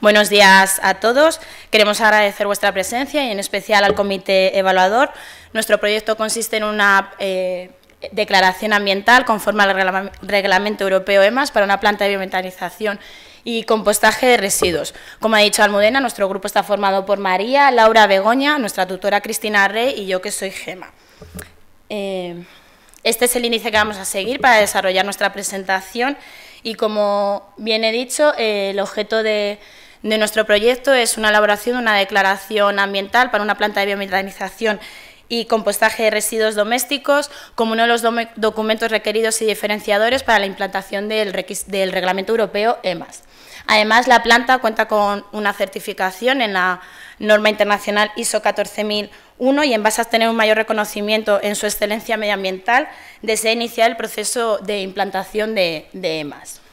Buenos días a todos. Queremos agradecer vuestra presencia y en especial al comité evaluador. Nuestro proyecto consiste en una eh, declaración ambiental conforme al reglamento europeo EMAS para una planta de biometanización y compostaje de residuos. Como ha dicho Almudena, nuestro grupo está formado por María, Laura Begoña, nuestra tutora Cristina Rey y yo que soy Gema. Eh, este es el índice que vamos a seguir para desarrollar nuestra presentación y como bien he dicho, eh, el objeto de, de nuestro proyecto es una elaboración de una declaración ambiental para una planta de biomedicalización y compostaje de residuos domésticos como uno de los documentos requeridos y diferenciadores para la implantación del, reglamento europeo EMAS. Además, la planta cuenta con una certificación en la norma internacional ISO 14001 y en base a tener un mayor reconocimiento en su excelencia medioambiental, desea iniciar el proceso de implantación de EMAS. E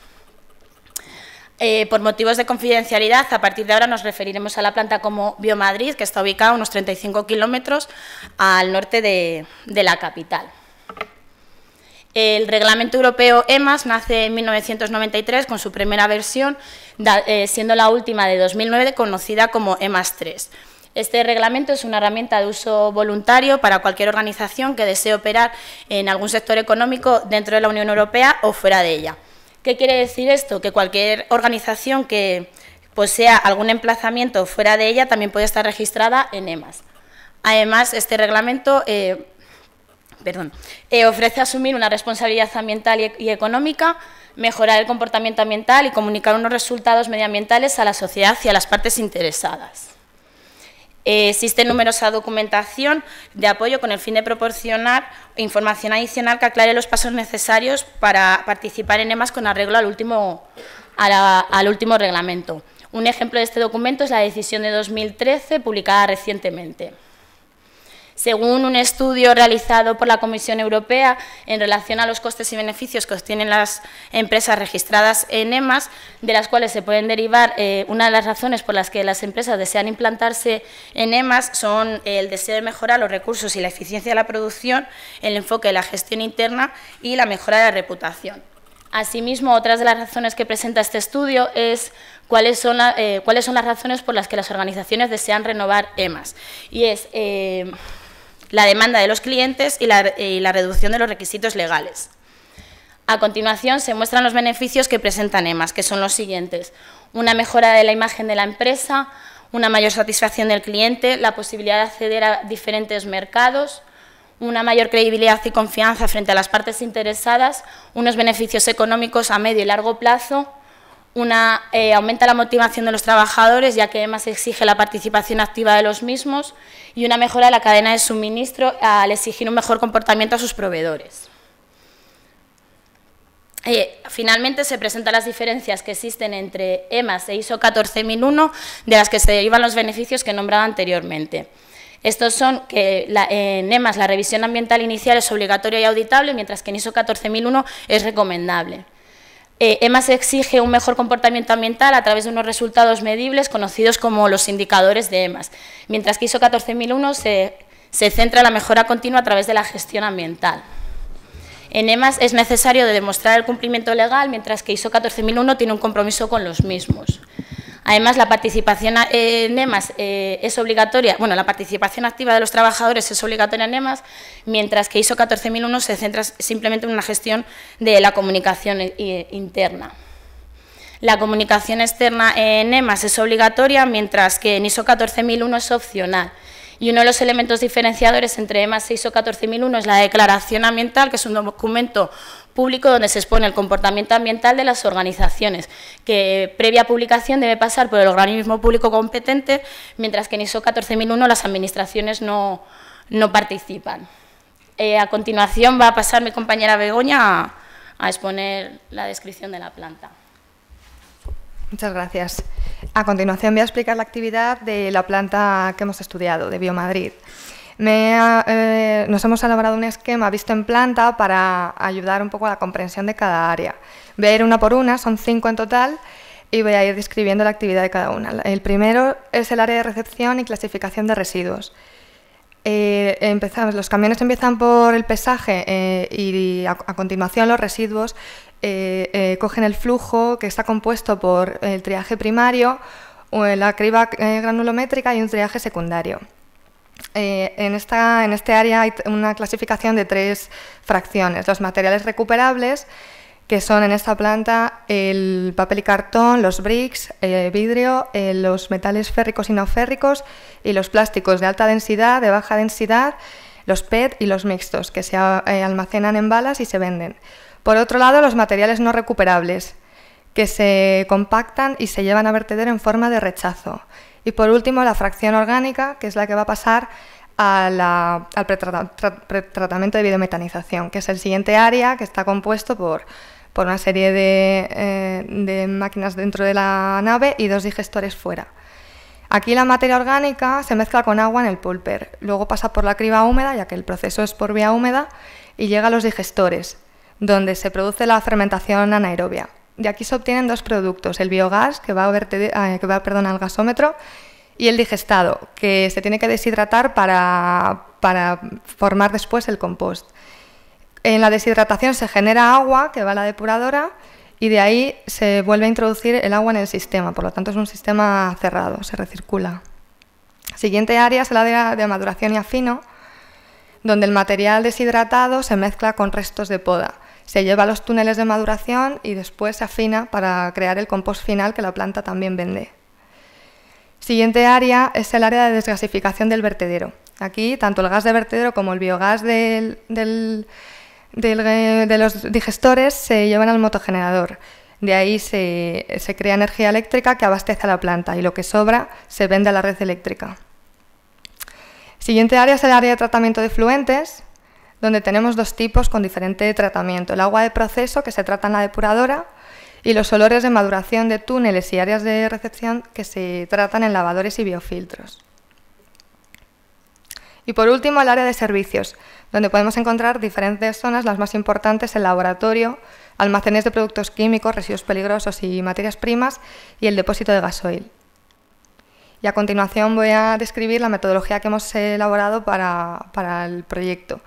eh, por motivos de confidencialidad, a partir de ahora nos referiremos a la planta como Biomadrid, que está ubicada a unos 35 kilómetros al norte de, la capital. El reglamento europeo EMAS nace en 1993 con su primera versión, eh, siendo la última de 2009 conocida como EMAS 3. Este reglamento es una herramienta de uso voluntario para cualquier organización que desee operar en algún sector económico dentro de la Unión Europea o fuera de ella. ¿Qué quiere decir esto? Que cualquier organización que posea pues, algún emplazamiento fuera de ella también puede estar registrada en EMAS. Además, este reglamento eh, eh, ofrece asumir una responsabilidad ambiental y, económica, mejorar el comportamiento ambiental y comunicar unos resultados medioambientales a la sociedad y a las partes interesadas. Existe numerosa documentación de apoyo con el fin de proporcionar información adicional que aclare los pasos necesarios para participar en EMAS con arreglo al último, al último reglamento. Un ejemplo de este documento es la decisión de 2013, publicada recientemente. Según un estudio realizado por la Comisión Europea en relación a los costes y beneficios que obtienen las empresas registradas en EMAS, de las cuales se pueden derivar, eh, una de las razones por las que las empresas desean implantarse en EMAS son el deseo de mejorar los recursos y la eficiencia de la producción, el enfoque de la gestión interna y la mejora de la reputación. Asimismo, otras de las razones que presenta este estudio es cuáles son, eh, las razones por las que las organizaciones desean renovar EMAS. Y es eh, la demanda de los clientes y la, reducción de los requisitos legales. A continuación se muestran los beneficios que presentan EMAS, que son los siguientes. Una mejora de la imagen de la empresa, una mayor satisfacción del cliente, la posibilidad de acceder a diferentes mercados, una mayor credibilidad y confianza frente a las partes interesadas, unos beneficios económicos a medio y largo plazo, una, eh, aumenta la motivación de los trabajadores, ya que EMAS exige la participación activa de los mismos, y una mejora de la cadena de suministro al exigir un mejor comportamiento a sus proveedores. Eh, finalmente, se presentan las diferencias que existen entre EMAS e, e ISO 14001, de las que se derivan los beneficios que he nombrado anteriormente. Estos son que en EMAS la revisión ambiental inicial es obligatoria y auditable, mientras que en ISO 14001 es recomendable. Eh, EMAS exige un mejor comportamiento ambiental a través de unos resultados medibles conocidos como los indicadores de EMAS, mientras que ISO 14001 se, se centra en la mejora continua a través de la gestión ambiental. En EMAS es necesario demostrar el cumplimiento legal, mientras que ISO 14001 tiene un compromiso con los mismos. Además, la participación eh, en EMAS eh, es obligatoria, bueno, la participación activa de los trabajadores es obligatoria en EMAS, mientras que ISO 14001 se centra simplemente en una gestión de la comunicación interna. La comunicación externa en EMAS es obligatoria, mientras que en ISO 14001 es opcional. Y uno de los elementos diferenciadores entre EMAS e ISO 14001 es la declaración ambiental, que es un documento público donde se expone el comportamiento ambiental de las organizaciones, que previa publicación debe pasar por el organismo público competente, mientras que en ISO 14001 las administraciones no, participan. Eh, a continuación va a pasar mi compañera Begoña a, a exponer la descripción de la planta. Muchas gracias. A continuación voy a explicar la actividad de la planta que hemos estudiado, de Biomadrid. Eh, nos hemos elaborado un esquema visto en planta para ayudar un poco a la comprensión de cada área. Voy a ir una por una, son cinco en total, y voy a ir describiendo la actividad de cada una. El primero es el área de recepción y clasificación de residuos. Eh, los camiones empiezan por el pesaje eh, y a, a, continuación los residuos cogen el flujo que está compuesto por el triaje primario, la criba granulométrica y un triaje secundario. Eh, en, esta, este área hay una clasificación de tres fracciones. Los materiales recuperables, que son en esta planta el papel y cartón, los bricks, eh, vidrio, eh, los metales férricos y no férricos y los plásticos de alta densidad, de baja densidad, los PET y los mixtos, que se almacenan en balas y se venden. Por otro lado, los materiales no recuperables, que se compactan y se llevan a vertedero en forma de rechazo y por último, la fracción orgánica, que es la que va a pasar al pretratamiento de biometanización, que es el siguiente área que está compuesto por, una serie de, eh, de máquinas dentro de la nave y dos digestores fuera. Aquí la materia orgánica se mezcla con agua en el pulper, luego pasa por la criba húmeda, ya que el proceso es por vía húmeda, y llega a los digestores, donde se produce la fermentación anaerobia de aquí se obtienen dos productos, el biogás, que va, a verte, al gasómetro, y el digestado, que se tiene que deshidratar para, formar después el compost. En la deshidratación se genera agua que va a la depuradora y de ahí se vuelve a introducir el agua en el sistema, por lo tanto es un sistema cerrado, se recircula. Siguiente área es la de maduración y afino, donde el material deshidratado se mezcla con restos de poda. Se lleva a los túneles de maduración y después se afina para crear el compost final que la planta también vende. Siguiente área es el área de desgasificación del vertedero. Aquí tanto el gas de vertedero como el biogás eh, de los digestores se llevan al motogenerador. De ahí se, se crea energía eléctrica que abastece a la planta y lo que sobra se vende a la red eléctrica. Siguiente área es el área de tratamiento de fluentes donde tenemos dos tipos con diferente tratamiento. El agua de proceso, que se trata en la depuradora, y los olores de maduración de túneles y áreas de recepción que se tratan en lavadores y biofiltros. Y por último, el área de servicios, donde podemos encontrar diferentes zonas, las más importantes, el laboratorio, almacenes de productos químicos, residuos peligrosos y materias primas, y el depósito de gasoil. Y a continuación voy a describir la metodología que hemos elaborado para, para el proyecto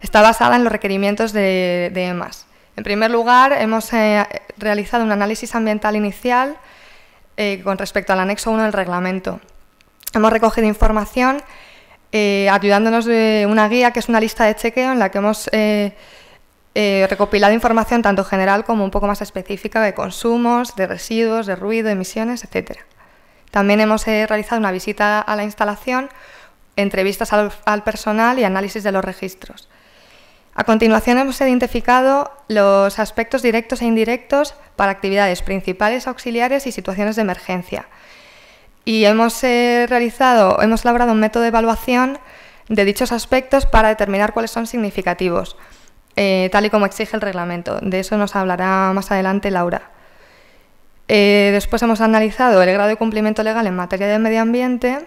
está basada en los requerimientos de, EMAS. En primer lugar, hemos eh, realizado un análisis ambiental inicial eh, con respecto al anexo 1 del reglamento. Hemos recogido información eh, ayudándonos de una guía que es una lista de chequeo en la que hemos recopilado información tanto general como un poco más específica de consumos, de residuos, de ruido, emisiones, etc. También hemos realizado una visita a la instalación, entrevistas al personal y análisis de los registros. A continuación hemos identificado los aspectos directos e indirectos para actividades principales, auxiliares y situaciones de emergencia. Y hemos eh, realizado, hemos elaborado un método de evaluación de dichos aspectos para determinar cuáles son significativos, eh, tal y como exige el reglamento. De eso nos hablará más adelante Laura. Eh, después hemos analizado el grado de cumplimiento legal en materia de medio ambiente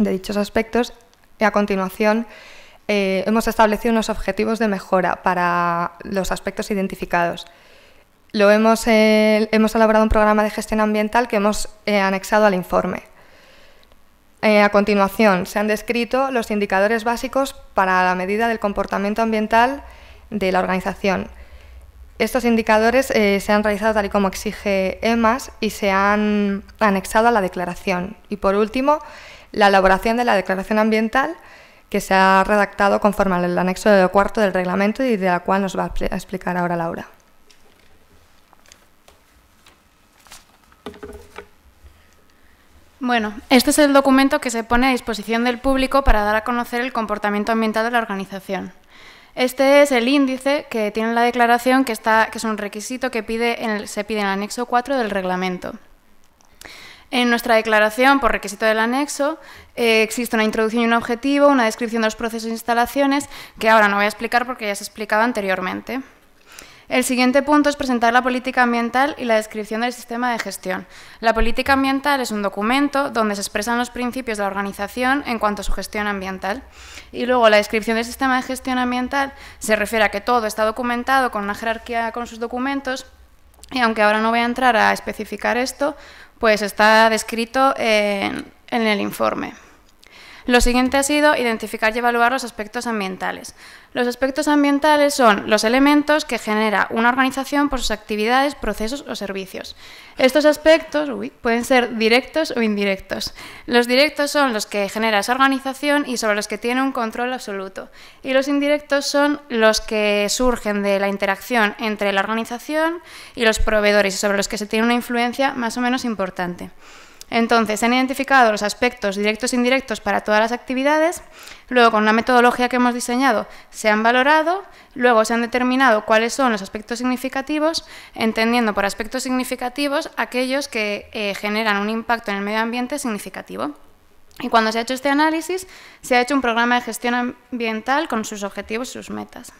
de dichos aspectos y a continuación eh, hemos establecido unos objetivos de mejora para los aspectos identificados. Eh, hemos, elaborado un programa de gestión ambiental que hemos eh, anexado al informe. a continuación, se han descrito los indicadores básicos para la medida del comportamiento ambiental de la organización. Estos indicadores se han realizado tal y como exige EMAS y se han anexado a la declaración. Y por último, la elaboración de la declaración ambiental que se ha redactado conforme al anexo cuarto del reglamento y de la cual nos va a explicar ahora Laura. Bueno, este es el documento que se pone a disposición del público para dar a conocer el comportamiento ambiental de la organización. Este es el índice que tiene la declaración, que, que es un requisito que pide se pide en el anexo 4 del reglamento. En nuestra declaración, por requisito del anexo, eh, existe una introducción y un objetivo, una descripción de los procesos e instalaciones, que ahora no voy a explicar porque ya se ha explicado anteriormente. El siguiente punto es presentar la política ambiental y la descripción del sistema de gestión. La política ambiental es un documento donde se expresan los principios de la organización en cuanto a su gestión ambiental. Y luego la descripción del sistema de gestión ambiental se refiere a que todo está documentado con una jerarquía con sus documentos. Y aunque ahora no voy a entrar a especificar esto, pues está descrito en, el informe. Lo siguiente ha sido identificar y evaluar los aspectos ambientales. Los aspectos ambientales son los elementos que genera una organización por sus actividades, procesos o servicios. Estos aspectos pueden ser directos o indirectos. Los directos son los que genera esa organización y sobre los que tiene un control absoluto. Y los indirectos son los que surgen de la interacción entre la organización y los proveedores y sobre los que se tiene una influencia más o menos importante. Entonces, se han identificado los aspectos directos e indirectos para todas las actividades, luego con una metodología que hemos diseñado se han valorado, luego se han determinado cuáles son los aspectos significativos, entendiendo por aspectos significativos aquellos que eh, generan un impacto en el medio ambiente significativo. Y cuando se ha hecho este análisis, se ha hecho un programa de gestión ambiental con sus objetivos y sus metas.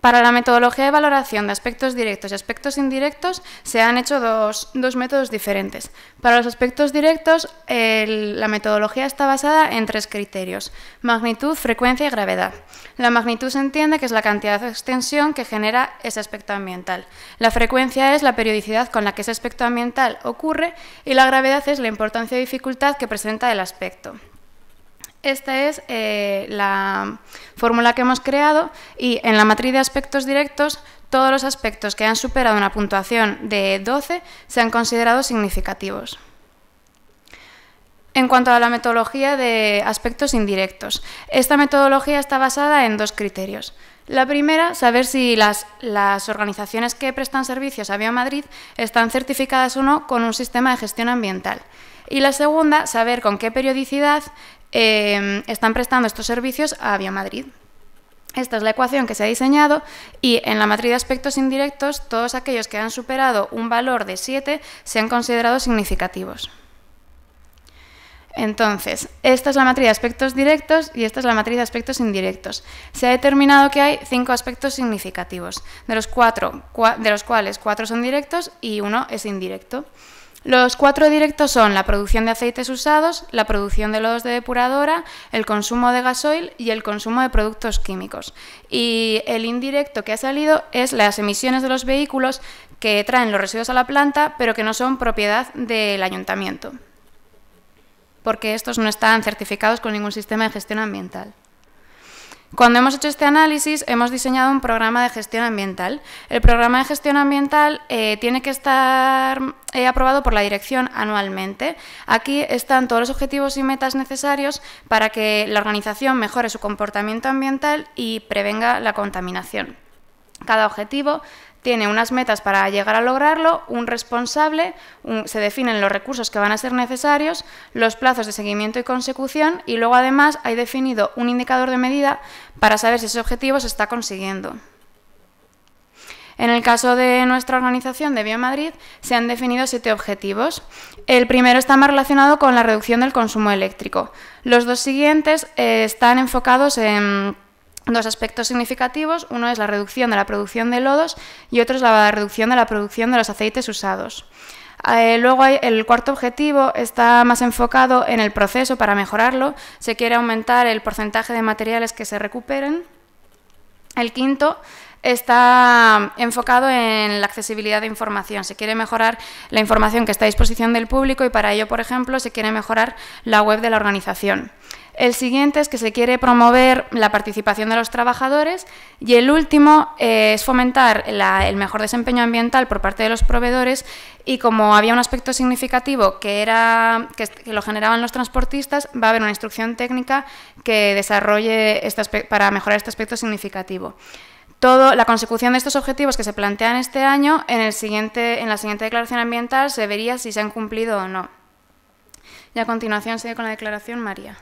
Para la metodología de valoración de aspectos directos y aspectos indirectos se han hecho dos, métodos diferentes. Para los aspectos directos, la metodología está basada en tres criterios, magnitud, frecuencia y gravedad. La magnitud se entiende que es la cantidad de extensión que genera ese aspecto ambiental. La frecuencia es la periodicidad con la que ese aspecto ambiental ocurre y la gravedad es la importancia o dificultad que presenta el aspecto. Esta es eh, la fórmula que hemos creado y en la matriz de aspectos directos todos los aspectos que han superado una puntuación de 12 se han considerado significativos. En cuanto a la metodología de aspectos indirectos, esta metodología está basada en dos criterios. La primera, saber si las, las organizaciones que prestan servicios a Biomadrid están certificadas o no con un sistema de gestión ambiental. Y la segunda, saber con qué periodicidad Em, están prestando estos servicios a Biomadrid. Esta es la ecuación que se ha diseñado y en la matriz de aspectos indirectos todos aquellos que han superado un valor de 7 se han considerado significativos. Entonces, esta es la matriz de aspectos directos y esta es la matriz de aspectos indirectos. Se ha determinado que hay cinco aspectos significativos, de los, de los cuales cuatro son directos y uno es indirecto. Los cuatro directos son la producción de aceites usados, la producción de lodos de depuradora, el consumo de gasoil y el consumo de productos químicos. Y el indirecto que ha salido es las emisiones de los vehículos que traen los residuos a la planta, pero que no son propiedad del ayuntamiento, porque estos no están certificados con ningún sistema de gestión ambiental. Cuando hemos hecho este análisis, hemos diseñado un programa de gestión ambiental. El programa de gestión ambiental eh, tiene que estar eh, aprobado por la dirección anualmente. Aquí están todos los objetivos y metas necesarios para que la organización mejore su comportamiento ambiental y prevenga la contaminación. Cada objetivo tiene unas metas para llegar a lograrlo, un responsable, se definen los recursos que van a ser necesarios, los plazos de seguimiento y consecución y luego además hay definido un indicador de medida para saber si ese objetivo se está consiguiendo. En el caso de nuestra organización de BioMadrid se han definido siete objetivos. El primero está más relacionado con la reducción del consumo eléctrico. Los dos siguientes eh, están enfocados en dos aspectos significativos. Uno es la reducción de la producción de lodos y otro es la reducción de la producción de los aceites usados. Eh, luego el cuarto objetivo está más enfocado en el proceso para mejorarlo. Se quiere aumentar el porcentaje de materiales que se recuperen. El quinto está enfocado en la accesibilidad de información. Se quiere mejorar la información que está a disposición del público y para ello, por ejemplo, se quiere mejorar la web de la organización. El siguiente es que se quiere promover la participación de los trabajadores y el último eh, es fomentar el mejor desempeño ambiental por parte de los proveedores y como había un aspecto significativo que, era, que, lo generaban los transportistas, va a haber una instrucción técnica que desarrolle este para mejorar este aspecto significativo. Todo, la consecución de estos objetivos que se plantean este año en la siguiente declaración ambiental se vería si se han cumplido o no. Y a continuación sigue con la declaración María.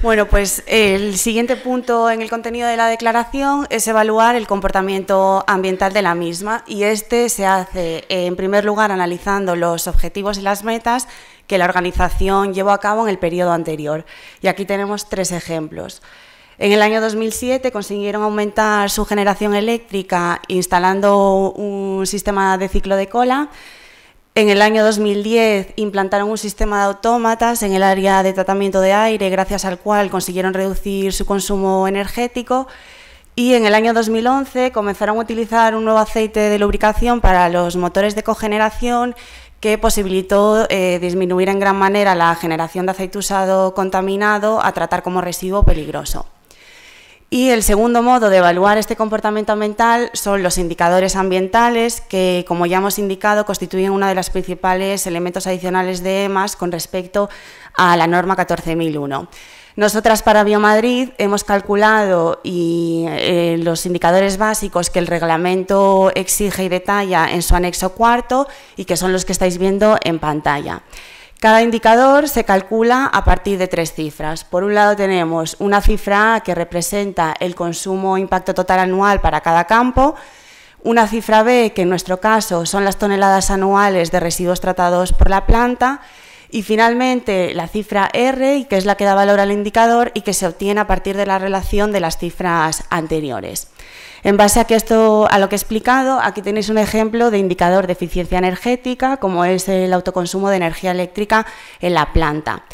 Bueno, pues el siguiente punto en el contenido de la declaración es evaluar el comportamiento ambiental de la misma y este se hace eh, en primer lugar analizando los objetivos y las metas que la organización llevó a cabo en el periodo anterior. Y aquí tenemos tres ejemplos. En el año 2007 consiguieron aumentar su generación eléctrica instalando un sistema de ciclo de cola en el año 2010 implantaron un sistema de autómatas en el área de tratamiento de aire, gracias al cual consiguieron reducir su consumo energético. Y en el año 2011 comenzaron a utilizar un nuevo aceite de lubricación para los motores de cogeneración que posibilitó eh, disminuir en gran manera la generación de aceite usado contaminado a tratar como residuo peligroso. Y el segundo modo de evaluar este comportamiento ambiental son los indicadores ambientales, que, como ya hemos indicado, constituyen uno de los principales elementos adicionales de EMAS con respecto a la norma 14001. Nosotras para Biomadrid hemos calculado eh, los indicadores básicos que el reglamento exige y detalla en su anexo cuarto y que son los que estáis viendo en pantalla. Cada indicador se calcula a partir de tres cifras. Por un lado tenemos una cifra A, que representa el consumo impacto total anual para cada campo, una cifra B, que en nuestro caso son las toneladas anuales de residuos tratados por la planta, y finalmente la cifra R, que es la que da valor al indicador y que se obtiene a partir de la relación de las cifras anteriores. En base a, esto, a lo que he explicado, aquí tenéis un ejemplo de indicador de eficiencia energética, como es el autoconsumo de energía eléctrica en la planta.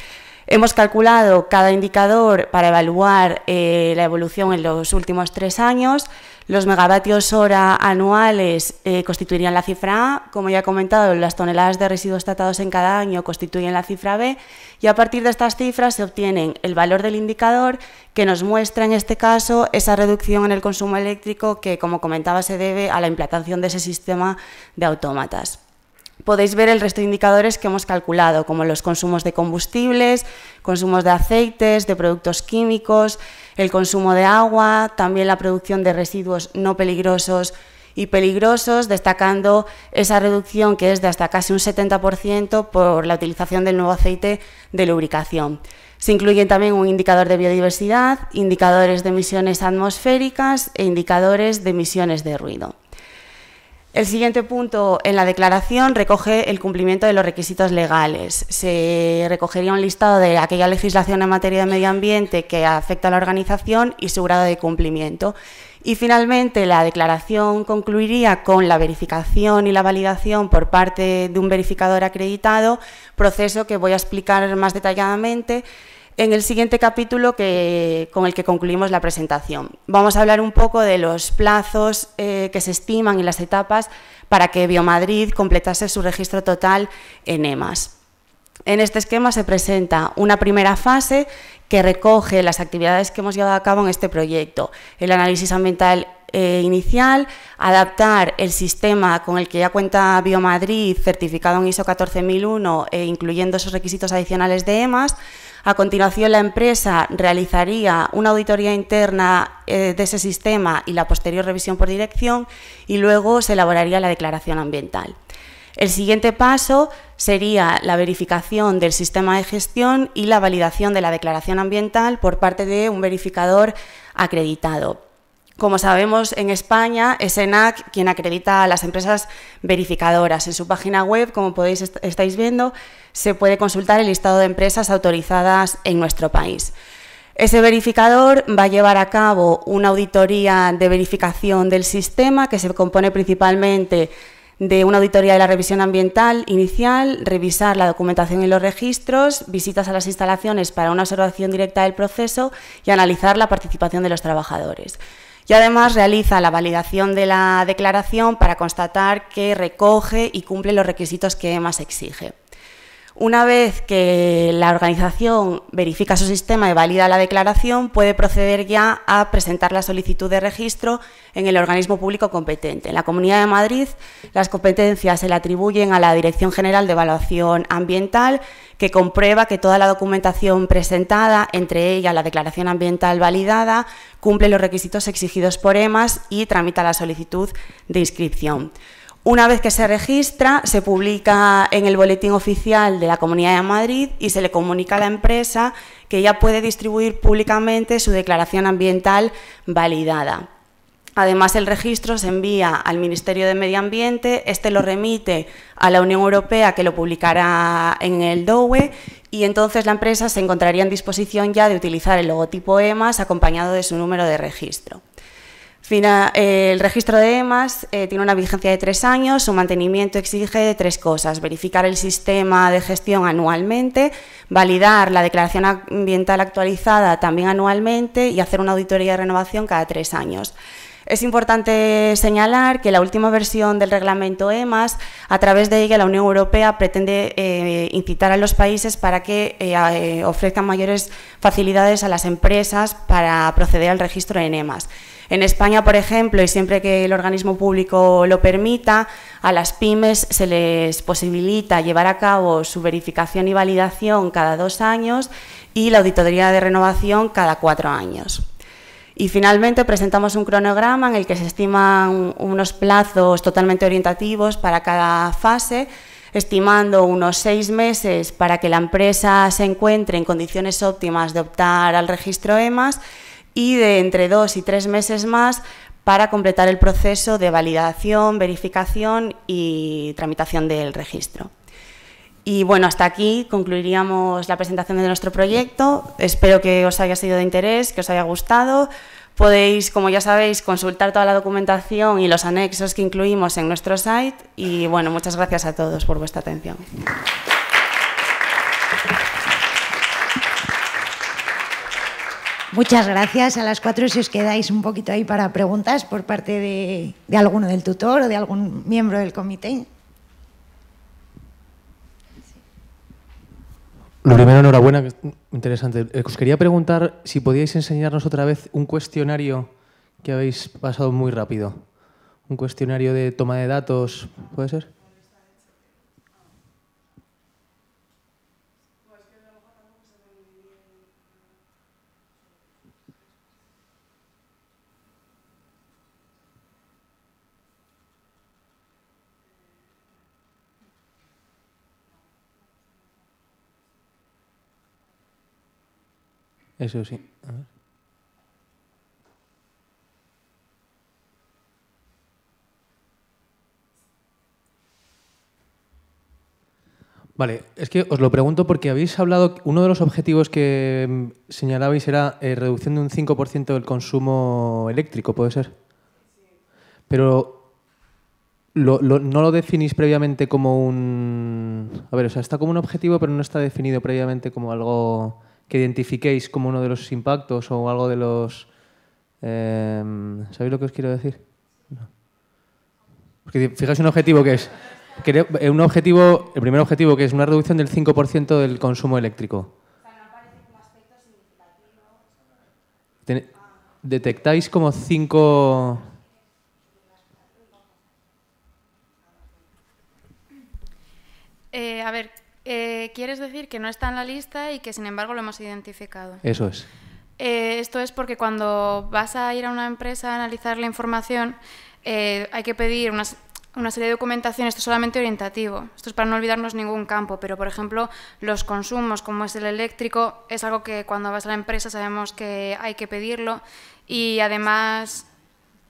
Hemos calculado cada indicador para evaluar eh, la evolución en los últimos tres años. Los megavatios hora anuales eh, constituirían la cifra A, como ya he comentado, las toneladas de residuos tratados en cada año constituyen la cifra B y a partir de estas cifras se obtienen el valor del indicador que nos muestra en este caso esa reducción en el consumo eléctrico que, como comentaba, se debe a la implantación de ese sistema de autómatas. Podéis ver el resto de indicadores que hemos calculado, como los consumos de combustibles, consumos de aceites, de productos químicos, el consumo de agua, también la producción de residuos no peligrosos y peligrosos, destacando esa reducción que es de hasta casi un 70% por la utilización del nuevo aceite de lubricación. Se incluyen también un indicador de biodiversidad, indicadores de emisiones atmosféricas e indicadores de emisiones de ruido. El siguiente punto en la declaración recoge el cumplimiento de los requisitos legales. Se recogería un listado de aquella legislación en materia de medio ambiente que afecta a la organización y su grado de cumplimiento. Y finalmente, la declaración concluiría con la verificación y la validación por parte de un verificador acreditado, proceso que voy a explicar más detalladamente en el siguiente capítulo con el que concluimos la presentación. Vamos a hablar un poco de los plazos eh, que se estiman y las etapas para que Biomadrid completase su registro total en EMAS. En este esquema se presenta una primera fase que recoge las actividades que hemos llevado a cabo en este proyecto, el análisis ambiental eh, inicial, adaptar el sistema con el que ya cuenta Biomadrid, certificado en ISO 14001, eh, incluyendo esos requisitos adicionales de EMAS, a continuación, la empresa realizaría una auditoría interna eh, de ese sistema y la posterior revisión por dirección y luego se elaboraría la declaración ambiental. El siguiente paso sería la verificación del sistema de gestión y la validación de la declaración ambiental por parte de un verificador acreditado. Como sabemos, en España es ENAC quien acredita a las empresas verificadoras. En su página web, como podéis estáis viendo, se puede consultar el listado de empresas autorizadas en nuestro país. Ese verificador va a llevar a cabo una auditoría de verificación del sistema que se compone principalmente de una auditoría de la revisión ambiental inicial, revisar la documentación y los registros, visitas a las instalaciones para una observación directa del proceso y analizar la participación de los trabajadores y además realiza la validación de la declaración para constatar que recoge y cumple los requisitos que EMAS exige. Una vez que la organización verifica su sistema y valida la declaración, puede proceder ya a presentar la solicitud de registro en el organismo público competente. En la Comunidad de Madrid, las competencias se le atribuyen a la Dirección General de Evaluación Ambiental, que comprueba que toda la documentación presentada, entre ella la declaración ambiental validada, cumple los requisitos exigidos por EMAS y tramita la solicitud de inscripción. Una vez que se registra, se publica en el boletín oficial de la Comunidad de Madrid y se le comunica a la empresa que ya puede distribuir públicamente su declaración ambiental validada. Además, el registro se envía al Ministerio de Medio Ambiente, este lo remite a la Unión Europea, que lo publicará en el DOE, y entonces la empresa se encontraría en disposición ya de utilizar el logotipo EMAS acompañado de su número de registro. Eh, el registro de EMAS eh, tiene una vigencia de tres años, su mantenimiento exige tres cosas, verificar el sistema de gestión anualmente, validar la declaración ambiental actualizada también anualmente y hacer una auditoría de renovación cada tres años. Es importante señalar que la última versión del reglamento EMAS, a través de ella la Unión Europea pretende eh, incitar a los países para que ofrezcan mayores facilidades a las empresas para proceder al registro en EMAS. En España, por ejemplo, y siempre que el organismo público lo permita, a las pymes se les posibilita llevar a cabo su verificación y validación cada dos años y la auditoría de renovación cada cuatro años. Y finalmente presentamos un cronograma en el que se estiman unos plazos totalmente orientativos para cada fase, estimando unos seis meses para que la empresa se encuentre en condiciones óptimas de optar al registro EMAS y de entre dos y tres meses más para completar el proceso de validación, verificación y tramitación del registro. Y bueno, hasta aquí concluiríamos la presentación de nuestro proyecto. Espero que os haya sido de interés, que os haya gustado. Podéis, como ya sabéis, consultar toda la documentación y los anexos que incluimos en nuestro site. Y bueno, muchas gracias a todos por vuestra atención. Muchas gracias. A las cuatro si os quedáis un poquito ahí para preguntas por parte de, alguno del tutor o de algún miembro del comité. Lo primero, enhorabuena, interesante. Eh, os quería preguntar si podíais enseñarnos otra vez un cuestionario que habéis pasado muy rápido. Un cuestionario de toma de datos, ¿puede ser? Eso sí. Vale, es que os lo pregunto porque habéis hablado, uno de los objetivos que mm, señalabais era eh, reducción de un 5% del consumo eléctrico, ¿puede ser? Pero no lo definís previamente como un... A ver, o sea, está como un objetivo, pero no está definido previamente como algo que identifiquéis como uno de los impactos o algo de los... Em, ¿Sabéis lo que os quiero decir? Fijaos fijáis un objetivo que es... Eh, un objetivo, el primer objetivo que es una reducción del 5% del consumo eléctrico. detectáis como 5…? Eh, a ver, eh, quieres decir que no está en la lista y que sin embargo lo hemos identificado. Eso es. Eh, esto es porque cuando vas a ir a una empresa a analizar la información, eh, hay que pedir una, una serie de documentación, esto es solamente orientativo, esto es para no olvidarnos ningún campo, pero por ejemplo los consumos, como es el eléctrico, es algo que cuando vas a la empresa sabemos que hay que pedirlo y además...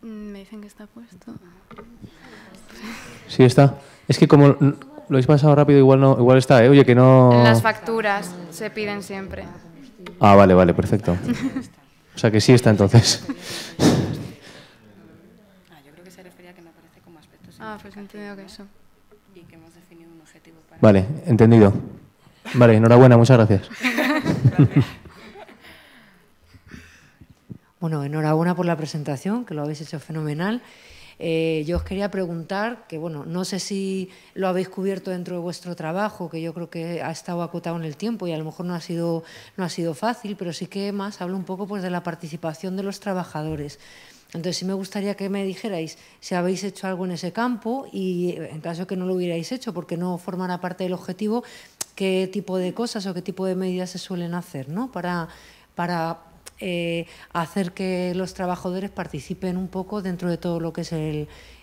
Mm, me dicen que está puesto. Sí, está. Es que como lo habéis pasado rápido, igual no, igual está, ¿eh? Oye, que no. Las facturas se piden siempre. Ah, vale, vale, perfecto. O sea que sí está entonces. Ah, yo creo que se refería a que no aparece como aspecto Ah, pues entendido que eso. Y que hemos definido un objetivo para. Vale, entendido. Vale, enhorabuena, muchas gracias. Bueno, enhorabuena por la presentación, que lo habéis hecho fenomenal. Eh, yo os quería preguntar, que bueno, no sé si lo habéis cubierto dentro de vuestro trabajo, que yo creo que ha estado acotado en el tiempo y a lo mejor no ha sido, no ha sido fácil, pero sí que más hablo un poco pues, de la participación de los trabajadores. Entonces sí me gustaría que me dijerais si habéis hecho algo en ese campo y en caso que no lo hubierais hecho porque no formara parte del objetivo, qué tipo de cosas o qué tipo de medidas se suelen hacer ¿no? para, para eh, hacer que los trabajadores participen un poco dentro de todo lo que es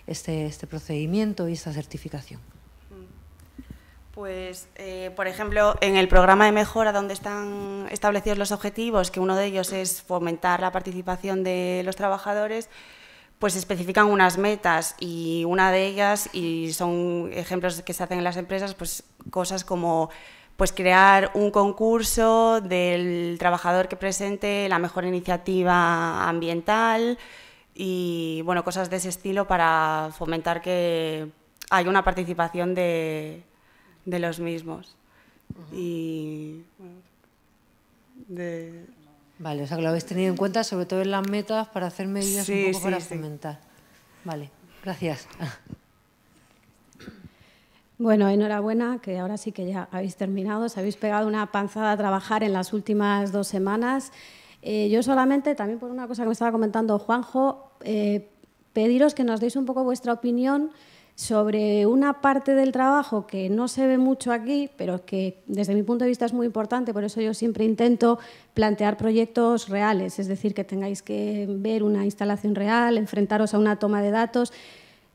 este, este, procedimiento y esta certificación. Pues, eh, por ejemplo, en el programa de mejora donde están establecidos los objetivos, que uno de ellos es fomentar la participación de los trabajadores, pues especifican unas metas y una de ellas, y son ejemplos que se hacen en las empresas, pues cosas como pues crear un concurso del trabajador que presente la mejor iniciativa ambiental y bueno, cosas de ese estilo para fomentar que haya una participación de, de los mismos. Y Vale, o sea que lo habéis tenido en cuenta, sobre todo en las metas, para hacer medidas un poco para fomentar. Vale, gracias. Bueno, enhorabuena, que ahora sí que ya habéis terminado, os habéis pegado una panzada a trabajar en las últimas dos semanas. Eh, yo solamente, también por una cosa que me estaba comentando Juanjo, eh, pediros que nos deis un poco vuestra opinión sobre una parte del trabajo que no se ve mucho aquí, pero que desde mi punto de vista es muy importante, por eso yo siempre intento plantear proyectos reales, es decir, que tengáis que ver una instalación real, enfrentaros a una toma de datos.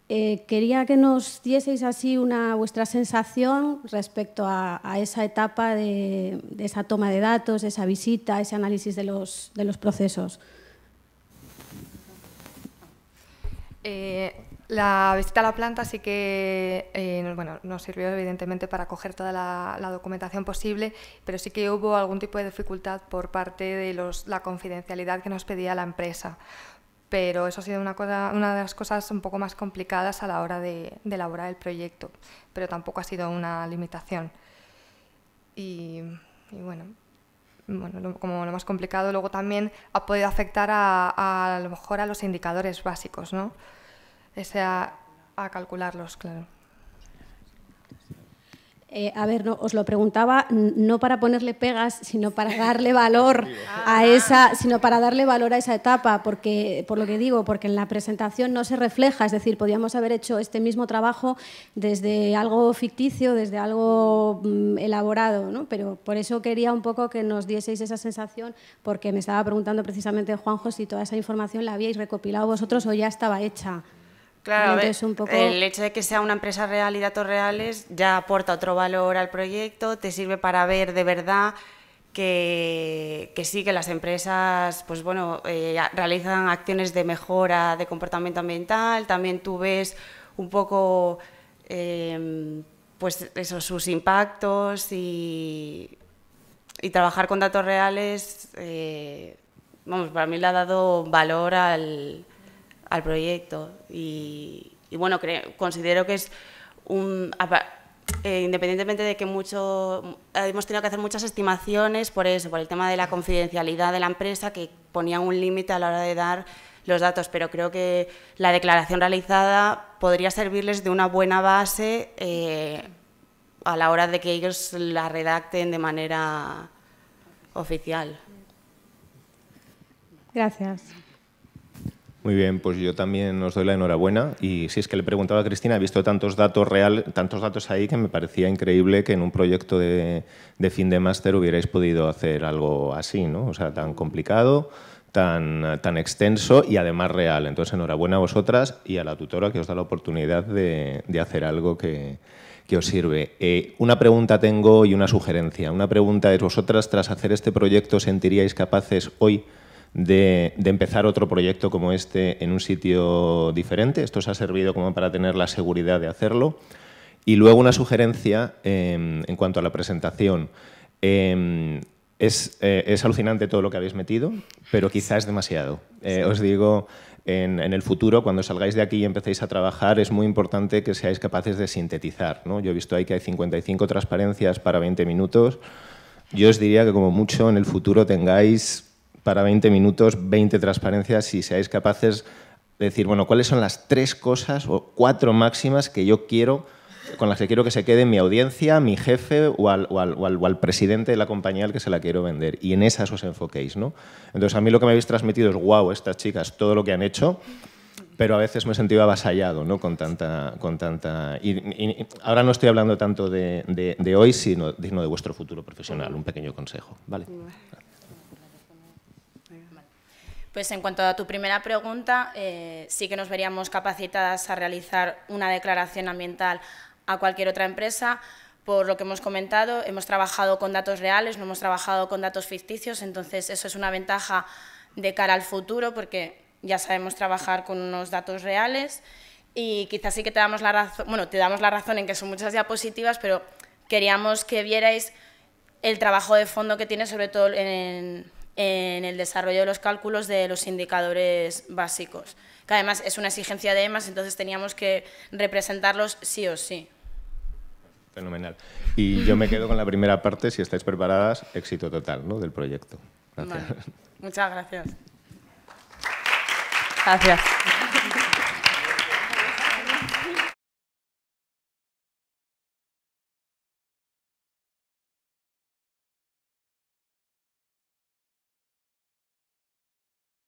Eh, quería que nos dieseis así una vuestra sensación respecto a, esa etapa de, esa toma de datos, esa visita, ese análisis de los, de los procesos. Eh, la visita a la planta sí que eh, bueno, nos sirvió evidentemente para coger toda la, la, documentación posible, pero sí que hubo algún tipo de dificultad por parte de los, la confidencialidad que nos pedía la empresa pero eso ha sido una, una de las cosas un poco más complicadas a la hora de, elaborar el proyecto, pero tampoco ha sido una limitación. Y, bueno, bueno como lo más complicado, luego también ha podido afectar a, lo mejor a los indicadores básicos, ¿no? Ese a calcularlos, claro. Eh, a ver, os lo preguntaba no para ponerle pegas, sino para darle valor a esa, sino para darle valor a esa etapa, porque por lo que digo, porque en la presentación no se refleja, es decir, podíamos haber hecho este mismo trabajo desde algo ficticio, desde algo mm, elaborado, ¿no? Pero por eso quería un poco que nos dieseis esa sensación, porque me estaba preguntando precisamente Juanjo si toda esa información la habíais recopilado vosotros o ya estaba hecha. Claro, el hecho de que sea una empresa real y datos reales ya aporta otro valor al proyecto, te sirve para ver de verdad que, sí, que las empresas pues bueno, eh, realizan acciones de mejora de comportamiento ambiental, también tú ves un poco em, pues sus impactos y, trabajar con datos reales, eh, vamos, para mí le ha dado valor al al proyecto. Y, bueno, considero que es un... Eh, independientemente de que mucho hemos tenido que hacer muchas estimaciones por eso, por el tema de la confidencialidad de la empresa que ponía un límite a la hora de dar los datos, pero creo que la declaración realizada podría servirles de una buena base eh, a la hora de que ellos la redacten de manera oficial. Gracias. Muy bien, pues yo también os doy la enhorabuena. Y si es que le preguntaba a Cristina, he visto tantos datos real, tantos datos ahí que me parecía increíble que en un proyecto de, de fin de máster hubierais podido hacer algo así, ¿no? O sea, tan complicado. Tan, tan, extenso y además real. Entonces, enhorabuena a vosotras y a la tutora que os da la oportunidad de, de hacer algo que, que os sirve. Eh, una pregunta tengo y una sugerencia. Una pregunta es, ¿vosotras tras hacer este proyecto sentiríais capaces hoy de, empezar otro proyecto como este en un sitio diferente. Esto os ha servido como para tener la seguridad de hacerlo. Y luego una sugerencia em, en cuanto a la presentación. Em, eh, es, alucinante todo lo que habéis metido, pero quizás demasiado. Eh, os digo, en, el futuro, cuando salgáis de aquí y empecéis a trabajar, es muy importante que seáis capaces de sintetizar. ¿no? Yo he visto ahí que hay 55 transparencias para 20 minutos. Yo os diría que como mucho en el futuro tengáis para 20 minutos, 20 transparencias, si seáis capaces de decir, bueno, cuáles son las tres cosas o cuatro máximas que yo quiero, con las que quiero que se quede mi audiencia, mi jefe o al, o al, al, presidente de la compañía al que se la quiero vender. Y en esas os enfoquéis, ¿no? Entonces, a mí lo que me habéis transmitido es, wow, estas chicas, todo lo que han hecho pero a veces me he sentido avasallado ¿no? con tanta... Con tanta y, ahora no estoy hablando tanto de, hoy, sino, sino, de vuestro futuro profesional, un pequeño consejo. Vale. Pues en cuanto a tu primera pregunta, eh, sí que nos veríamos capacitadas a realizar una declaración ambiental a cualquier otra empresa. Por lo que hemos comentado, hemos trabajado con datos reales, no hemos trabajado con datos ficticios, entonces eso es una ventaja de cara al futuro porque ya sabemos trabajar con unos datos reales y quizás sí que te damos la razón, bueno, te damos la razón en que son muchas diapositivas, pero queríamos que vierais el trabajo de fondo que tiene sobre todo en, en el desarrollo de los cálculos de los indicadores básicos, que además es una exigencia de EMAS, entonces teníamos que representarlos sí o sí. Fenomenal. Y yo me quedo con la primera parte, si estáis preparadas, éxito total ¿no? del proyecto. Muchas gracias. Gracias.